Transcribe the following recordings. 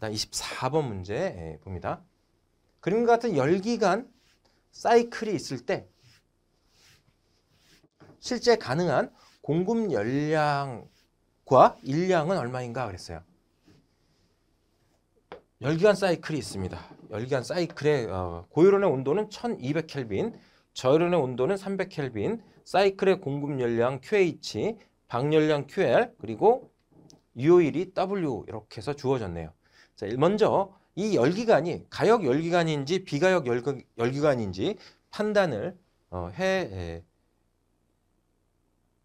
다음 24번 문제 예, 봅니다. 그림 같은 열기간 사이클이 있을 때 실제 가능한 공급 열량과 일량은 얼마인가 그랬어요. 열기간 사이클이 있습니다. 열기간 사이클의 어, 고열원의 온도는 1200 k e 저열원의 온도는 300 k e 사이클의 공급 열량 QH, 방열량 QL, 그리고 유효일이 W 이렇게 해서 주어졌네요. 자, 먼저 이 열기관이 가역 열기관인지 비가역 열기관인지 판단을 어, 해 예,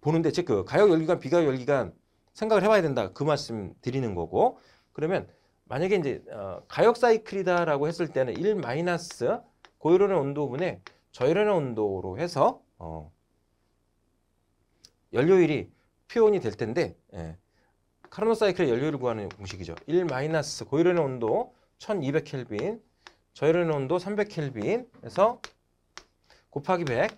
보는데 즉 그 가역 열기관 비가역 열기관 생각을 해봐야 된다 그 말씀 드리는 거고 그러면 만약에 이제 어, 가역 사이클이다라고 했을 때는 1 마이너스 고열원의 온도분에 저열원의 온도로 해서 어, 연료율이 표현이 될 텐데 예, 카르노 사이클의 연료를 구하는 공식이죠. 1 마이너스 고열연의 온도 1200 켈빈, 저열연의 온도 300켈빈해서 곱하기 100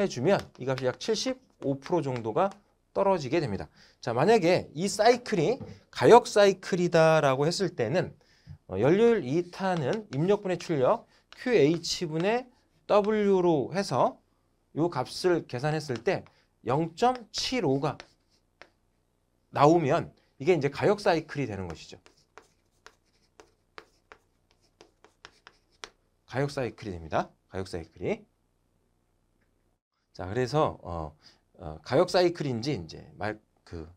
해주면 이 값이 약 75% 정도가 떨어지게 됩니다. 자, 만약에 이 사이클이 가역 사이클이다라고 했을 때는 어, 연료율 2탄은 입력분의 출력 QH분의 W로 해서 이 값을 계산했을 때 0.75가 나오면 이게 이제 가역 사이클이 되는 것이죠. 가역 사이클이 됩니다. 가역 사이클이. 자, 그래서 어, 어 가역 사이클인지 이제 말 그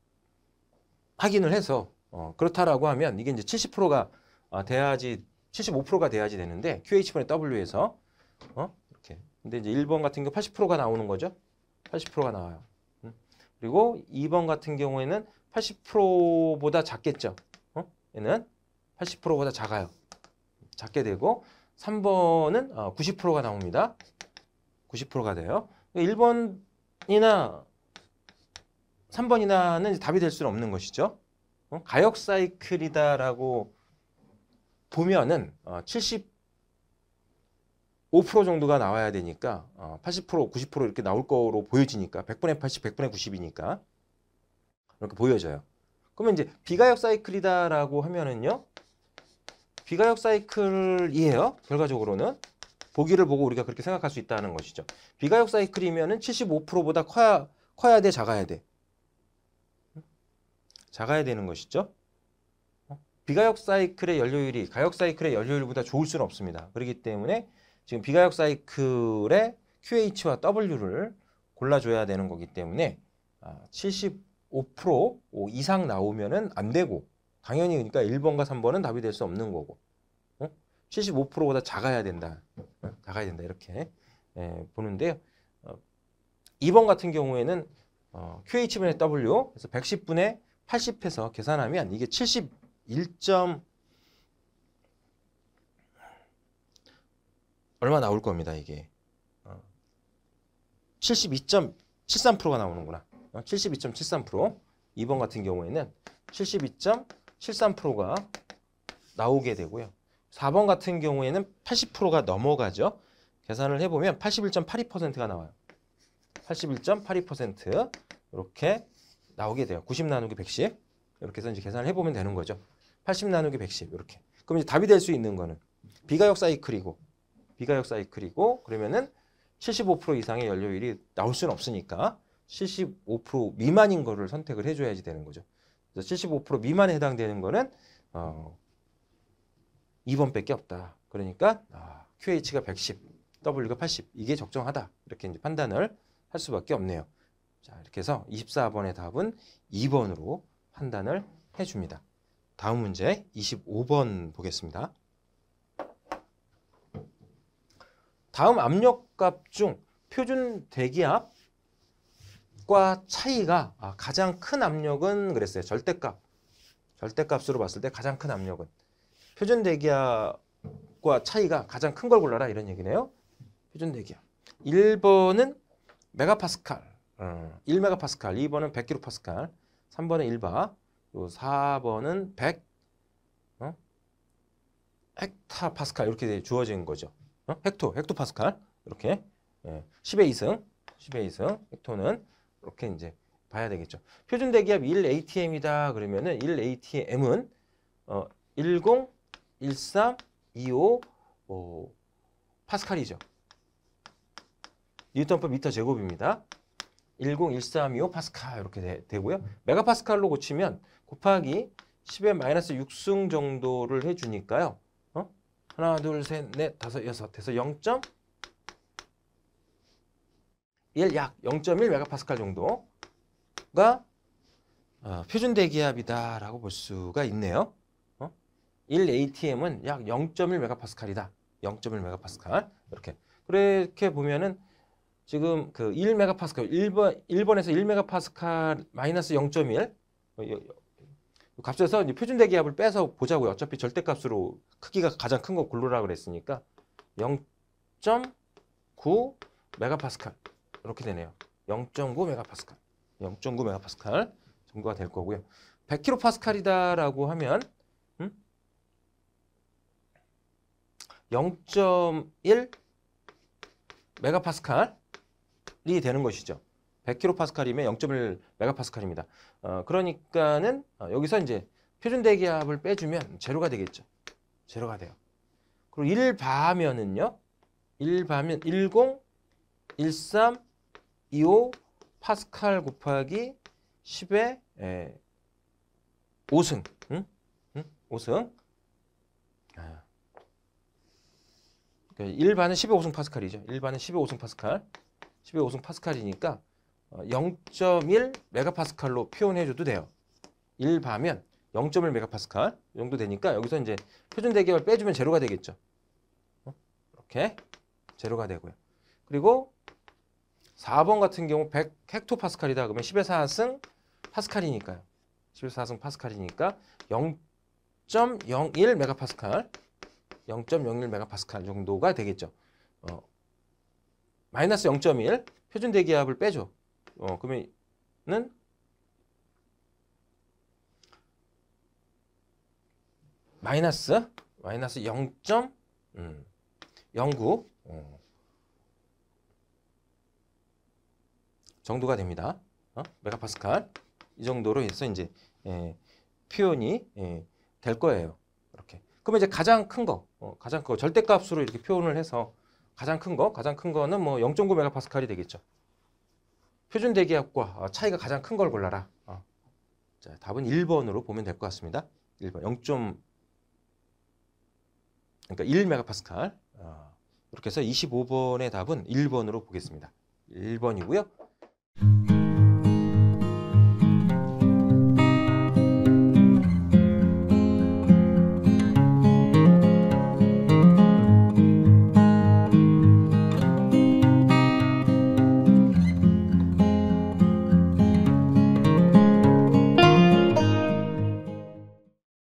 확인을 해서 어, 그렇다라고 하면 이게 이제 70%가 아, 돼야지 75%가 돼야지 되는데 QH분의 W에서 어? 이렇게. 근데 이제 1번 같은 경 80%가 나오는 거죠. 80%가 나와요. 그리고 2번 같은 경우에는 80%보다 작겠죠. 어? 얘는 80%보다 작아요. 작게 되고 3번은 90%가 어, 나옵니다. 90%가 돼요. 1번이나 그러니까 3번이나는 답이 될 수는 없는 것이죠. 어? 가역 사이클이다라고 보면은 70 어, 5% 정도가 나와야 되니까 80% 어, 90% 이렇게 나올 거로 보여지니까 100분의 80, 100분의 90이니까 이렇게 보여져요. 그러면 이제 비가역 사이클이다라고 하면은요. 비가역 사이클이에요. 결과적으로는 보기를 보고 우리가 그렇게 생각할 수 있다는 것이죠. 비가역 사이클이면은 75%보다 커야 커야 돼, 작아야 돼. 작아야 되는 것이죠. 비가역 사이클의 연료율이 가역 사이클의 연료율보다 좋을 수는 없습니다. 그렇기 때문에 지금 비가역 사이클의 QH와 W를 골라줘야 되는 거기 때문에 75% 아, 이상 나오면안 되고 당연히 그러니까 1번과 3번은 답이 될 수 없는 거고 75%보다 작아야 된다. 작아야 된다 이렇게 예, 보는데요. 2번 어, 같은 경우에는 어, QH분의 W 그래서 110분의 80해서 계산하면 이게 71. 얼마 나올 겁니다 이게 어. 72.73%가 나오는구나 어, 72.73% 2번 같은 경우에는 72.73%가 나오게 되고요 4번 같은 경우에는 80%가 넘어가죠 계산을 해보면 81.82%가 나와요 81.82% 이렇게 나오게 돼요 90 나누기 110 이렇게 해서 이제 계산을 해보면 되는 거죠 80 나누기 110 이렇게 그럼 이제 답이 될 수 있는 거는 비가역 사이클이고 비가역 사이클이고 그러면은 75% 이상의 연료율이 나올 수는 없으니까 75% 미만인 거를 선택을 해줘야지 되는 거죠. 그래서 75% 미만에 해당되는 거는 어 2번밖에 없다. 그러니까 아, QH가 110, W가 80 이게 적정하다. 이렇게 이제 판단을 할 수밖에 없네요. 자 이렇게 해서 24번의 답은 2번으로 판단을 해줍니다. 다음 문제 25번 보겠습니다. 다음 압력값 중 표준 대기압과 차이가 아, 가장 큰 압력은 그랬어요. 절대값. 절대값으로 봤을 때 가장 큰 압력은 표준 대기압과 차이가 가장 큰 걸 골라라 이런 얘기네요. 표준 대기압. 1번은 메가파스칼. 음, 어, 1메가파스칼. 2번은 100kPa. 3번은 1바. 요 4번은 100 어? 헥타파스칼 이렇게 주어진 거죠. 어? 헥토, 헥토파스칼 이렇게 예. 10의 2승, 10의 2승 헥토는 이렇게 이제 봐야 되겠죠. 표준 대기압 1 ATM이다 그러면은 1 ATM은 어, 10, 13, 25 어, 파스칼이죠. 뉴턴 퍼 미터 제곱입니다. 101325 파스칼 이렇게 되, 고요 메가파스칼로 고치면 곱하기 10의 마이너스 6승 정도를 해주니까요. 하나, 둘, 셋, 넷, 다섯, 여섯 해서 0. 1 약 0.1 메가파스칼 정도가 어, 표준 대기압이다라고 볼 수가 있네요. 어? 1 ATM은 약 0.1 메가파스칼이다. 0.1 메가파스칼 이렇게 그렇게 보면은 지금 그 1메가파스칼 1번 1번에서 1메가파스칼 마이너스 0.1 값에서 표준 대기압을 빼서 보자고요. 어차피 절대값으로 크기가 가장 큰 거 골로라 그랬으니까 0.9 메가파스칼 이렇게 되네요. 0.9 메가파스칼, 0.9 메가파스칼 정도가 될 거고요. 1 0 0 k p a 이다라고 하면 음? 0.1 메가파스칼이 되는 것이죠. 100kPa이면 0.1MPa입니다. 어, 그러니까는 어, 여기서 이제 표준 대기압을 빼주면 제로가 되겠죠. 제로가 돼요. 그리고 1바면은요. 1바면 10, 13, 25 파스칼 곱하기 10의 에, 예, 5승. 응? 응? 5승. 아. 그러니까 1반은 10의 5승 파스칼이죠. 1반은 10의 5승 파스칼. 10의 5승 파스칼이니까 0.1 어, 메가파스칼로 표현해 줘도 돼요. 1 바면 0.1 메가파스칼 정도 되니까 여기서 이제 표준 대기압을 빼주면 제로가 되겠죠. 어? 이렇게 제로가 되고요. 그리고 4번 같은 경우 100 헥토파스칼이다 그러면 10의 4승 파스칼이니까요. 10의 4승 파스칼이니까 0.01 메가파스칼 0.01 메가파스칼 정도가 되겠죠. 어, 마이너스 0.1 표준 대기압을 빼줘. 어, 그러면은 마이너스 마이너스 0 0 음, 09, 어. 정도가 됩니다. 어? 메가파스칼 이 정도로 해서 이제 예, 표현이 예, 될 거예요. 이렇게. 그러면 이제 가장 큰 거, 어, 가장 큰 거 절대값으로 이렇게 표현을 해서 가장 큰 거, 가장 큰 거는 뭐0.9 메가파스칼이 되겠죠. 표준 대기압과 어, 차이가 가장 큰 걸 골라라. 어. 자, 답은 1번으로 보면 될 것 같습니다. 1번 0. 그러니까 1메가파스칼. 어. 이렇게 해서 25번의 답은 1번으로 보겠습니다. 1번이고요.